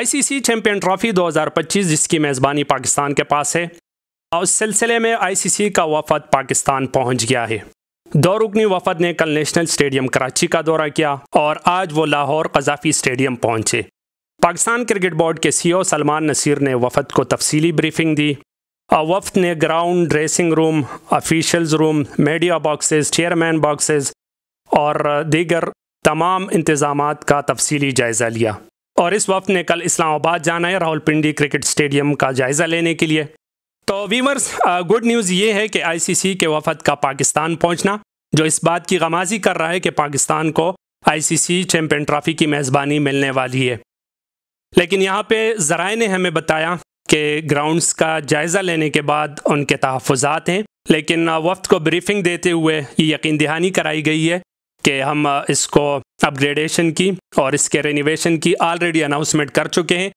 ICC champion trophy 2025 जिसकी मेज़बानी पाकिस्तान के पास है और उस सिलसिले में आईसीसी का वफद पाकिस्तान पहुंच गया है दो रुकनी वफद ने कल नेशनल स्टेडियम कराची का दौरा किया और आज वो लाहौर कजाफी स्टेडियम पहुंचे पाकिस्तान क्रिकेट बोर्ड के सीईओ सलमान नसीर ने वफद को तफसीली ब्रीफिंग दी और वफद ने ground dressing room officials room media boxes chairman boxes और दीगर तमाम इंतज़ाम का तफसीली जायज़ा लिया और इस वक्त ने कल इस्लामाबाद जाना है राहुलपिंडी क्रिकेट स्टेडियम का जायज़ा लेने के लिए तो वीमर्स गुड न्यूज़ ये है कि आईसीसी के वफद का पाकिस्तान पहुंचना जो इस बात की गमाजी कर रहा है कि पाकिस्तान को आईसीसी चैंपियन ट्रॉफी की मेज़बानी मिलने वाली है लेकिन यहाँ पे ज़राए ने हमें बताया कि ग्राउंड्स का जायज़ा लेने के बाद उनके तहफ़ात हैं लेकिन वफद को ब्रीफिंग देते हुए ये यकीन दहानी कराई गई है कि हम इसको अपग्रेडेशन की और इसके रेनोवेशन की ऑलरेडी अनाउंसमेंट कर चुके हैं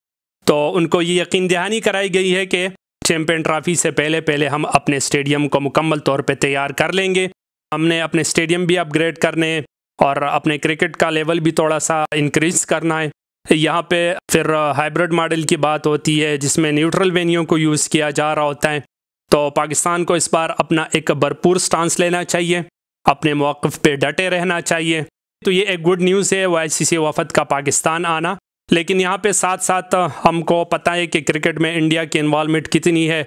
तो उनको ये यकीन दहानी कराई गई है कि चैम्पियन ट्रॉफी से पहले पहले हम अपने स्टेडियम को मुकम्मल तौर पर तैयार कर लेंगे हमने अपने स्टेडियम भी अपग्रेड करने और अपने क्रिकेट का लेवल भी थोड़ा सा इंक्रीज करना है यहाँ पे फिर हाइब्रिड मॉडल की बात होती है जिसमें न्यूट्रल वेन्यू को यूज़ किया जा रहा होता है तो पाकिस्तान को इस बार अपना एक भरपूर स्टांस लेना चाहिए अपने मौक़ पे डटे रहना चाहिए तो ये एक गुड न्यूज़ है सी वफद का पाकिस्तान आना लेकिन यहाँ पे साथ साथ हमको पता है कि क्रिकेट में इंडिया की इन्वॉलमेंट कितनी है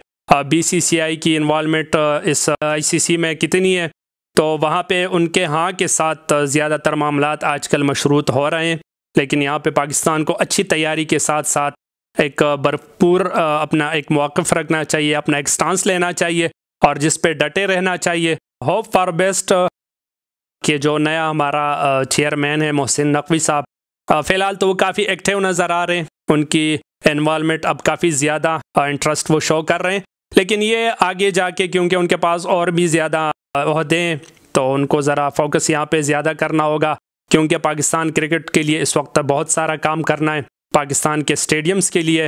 बीसीसीआई की इन्वॉलमेंट इस आईसीसी में कितनी है तो वहाँ पे उनके हाँ के साथ ज़्यादातर मामला आजकल मशरूत हो रहे हैं लेकिन यहाँ पे पाकिस्तान को अच्छी तैयारी के साथ साथ एक भरपूर अपना एक मौक़ रखना चाहिए अपना एक स्टांस लेना चाहिए और जिस पर डटे रहना चाहिए होप फॉर बेस्ट के जो नया हमारा चेयरमैन uh, है मोहसिन नकवी साहब uh, फ़िलहाल तो वो काफ़ी एक्टिव नज़र आ रहे हैं उनकी इन्वॉलमेंट अब काफ़ी ज़्यादा इंटरेस्ट uh, वो शो कर रहे हैं लेकिन ये आगे जाके क्योंकि उनके पास और भी ज़्यादा अहदे हैं तो उनको ज़रा फोकस यहाँ पे ज़्यादा करना होगा क्योंकि पाकिस्तान क्रिकेट के लिए इस वक्त बहुत सारा काम करना है पाकिस्तान के स्टेडियम्स के लिए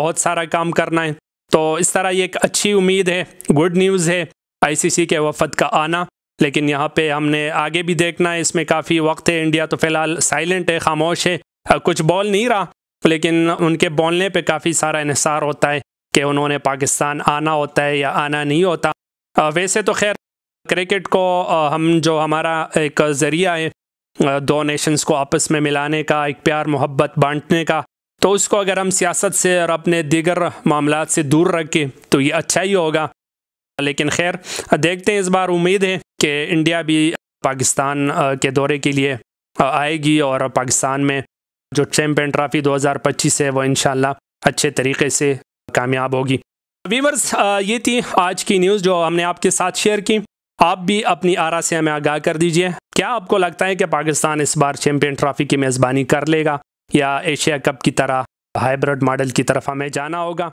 बहुत सारा काम करना है तो इस तरह ये एक अच्छी उम्मीद है गुड न्यूज़ है आईसीसी के वफद का आना लेकिन यहाँ पे हमने आगे भी देखना है इसमें काफ़ी वक्त है इंडिया तो फिलहाल साइलेंट है खामोश है कुछ बॉल नहीं रहा लेकिन उनके बोलने पे काफ़ी सारा इसार होता है कि उन्होंने पाकिस्तान आना होता है या आना नहीं होता वैसे तो खैर क्रिकेट को हम जो हमारा एक ज़रिया है दो नेशंस को आपस में मिलाने का एक प्यार मोहब्बत बांटने का तो उसको अगर हम सियासत से और अपने दीगर मामला से दूर रखें तो ये अच्छा ही होगा लेकिन खैर देखते हैं इस बार उम्मीद है कि इंडिया भी पाकिस्तान के दौरे के लिए आएगी और पाकिस्तान में जो चैम्पियन ट्रॉफी 2025 है वो इन अच्छे तरीके से कामयाब होगी वीवर्स ये थी आज की न्यूज़ जो हमने आपके साथ शेयर की आप भी अपनी आरा से हमें आगाह कर दीजिए क्या आपको लगता है कि पाकिस्तान इस बार चैम्पियन ट्रॉफी की मेज़बानी कर लेगा या एशिया कप की तरह हाइब्रिड मॉडल की तरफ हमें जाना होगा